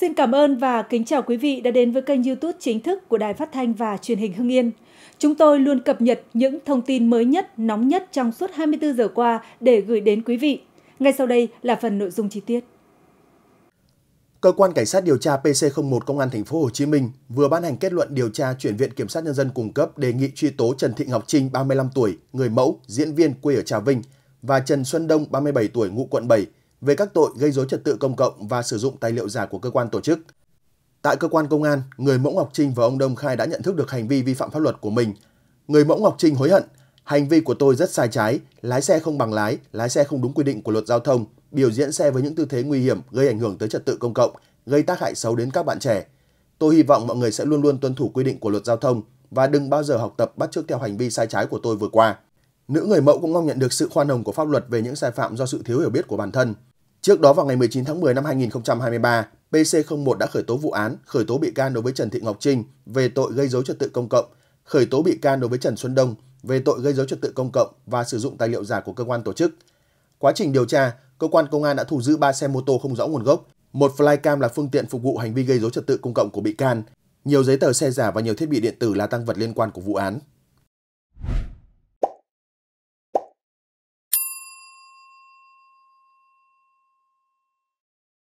Xin cảm ơn và kính chào quý vị đã đến với kênh YouTube chính thức của Đài Phát thanh và Truyền hình Hưng Yên. Chúng tôi luôn cập nhật những thông tin mới nhất, nóng nhất trong suốt 24 giờ qua để gửi đến quý vị. Ngay sau đây là phần nội dung chi tiết. Cơ quan cảnh sát điều tra PC01 Công an thành phố Hồ Chí Minh vừa ban hành kết luận điều tra chuyển viện kiểm sát nhân dân cung cấp đề nghị truy tố Trần Thị Ngọc Trinh 35 tuổi, người mẫu, diễn viên quê ở Trà Vinh và Trần Xuân Đông 37 tuổi, ngụ quận 7 về các tội gây dối trật tự công cộng và sử dụng tài liệu giả của cơ quan tổ chức. Tại cơ quan công an, người mẫu Ngọc Trinh và ông Đông khai đã nhận thức được hành vi vi phạm pháp luật của mình. Người mẫu Ngọc Trinh hối hận, hành vi của tôi rất sai trái, lái xe không bằng lái, lái xe không đúng quy định của luật giao thông, biểu diễn xe với những tư thế nguy hiểm gây ảnh hưởng tới trật tự công cộng, gây tác hại xấu đến các bạn trẻ. Tôi hy vọng mọi người sẽ luôn luôn tuân thủ quy định của luật giao thông và đừng bao giờ học tập bắt chước theo hành vi sai trái của tôi vừa qua. Nữ người mẫu cũng mong nhận được sự khoan hồng của pháp luật về những sai phạm do sự thiếu hiểu biết của bản thân. Trước đó vào ngày 19 tháng 10 năm 2023, PC01 đã khởi tố vụ án, khởi tố bị can đối với Trần Thị Ngọc Trinh về tội gây dối trật tự công cộng, khởi tố bị can đối với Trần Xuân Đông về tội gây dối trật tự công cộng và sử dụng tài liệu giả của cơ quan tổ chức. Quá trình điều tra, cơ quan công an đã thu giữ 3 xe mô tô không rõ nguồn gốc, một flycam là phương tiện phục vụ hành vi gây dối trật tự công cộng của bị can, nhiều giấy tờ xe giả và nhiều thiết bị điện tử là tăng vật liên quan của vụ án.